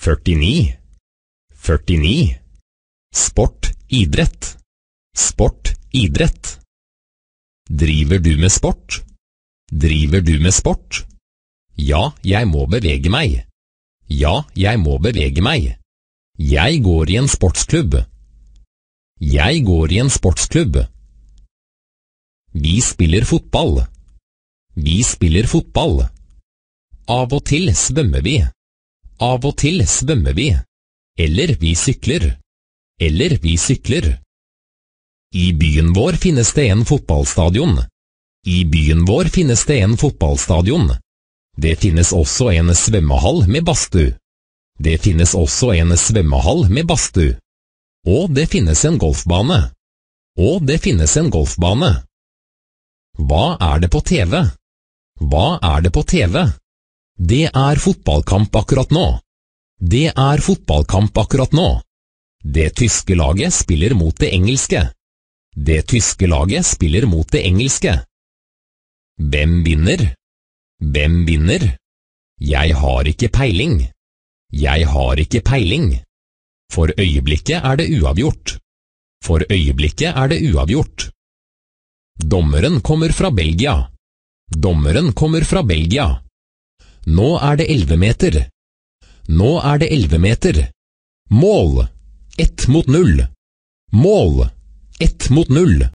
49 49 Sport idrett Sport idrett Driver du med sport? Driver du med sport? Ja, jeg må bevege meg. Ja, jeg må bevege meg. Jeg går i en sportsklubb. Jeg går i en sportsklubb. Vi spiller fotball. Vi spiller fotball. Av og til svømmer vi. Av og til svømmer vi. Eller vi sykler. Eller vi sykler. I byen vår finnes det en fotballstadion. I byen vår finnes det en fotballstadion. Det finnes også en svømmehall med badstue. Det finnes også en svømmehall med badstue. Og det finnes en golfbane. Og det finnes en golfbane. Hva er det på TV? Hva er det på TV? Det er fotballkamp akkurat nå. Det er fotballkamp akkurat nå. Det tyske laget spiller mot det engelske. Det tyske laget spiller mot det engelske. Hvem vinner? Hvem vinner? Jeg har ikke peiling. Jeg har ikke peiling. For øyeblikket er det uavgjort. For øyeblikket er det uavgjort. Dommeren kommer fra Belgia. Dommeren kommer fra Belgia. Nå er det 11 meter. Nå er det elleve meter. Mål! 1 mot 0. Mål! Ett mot null.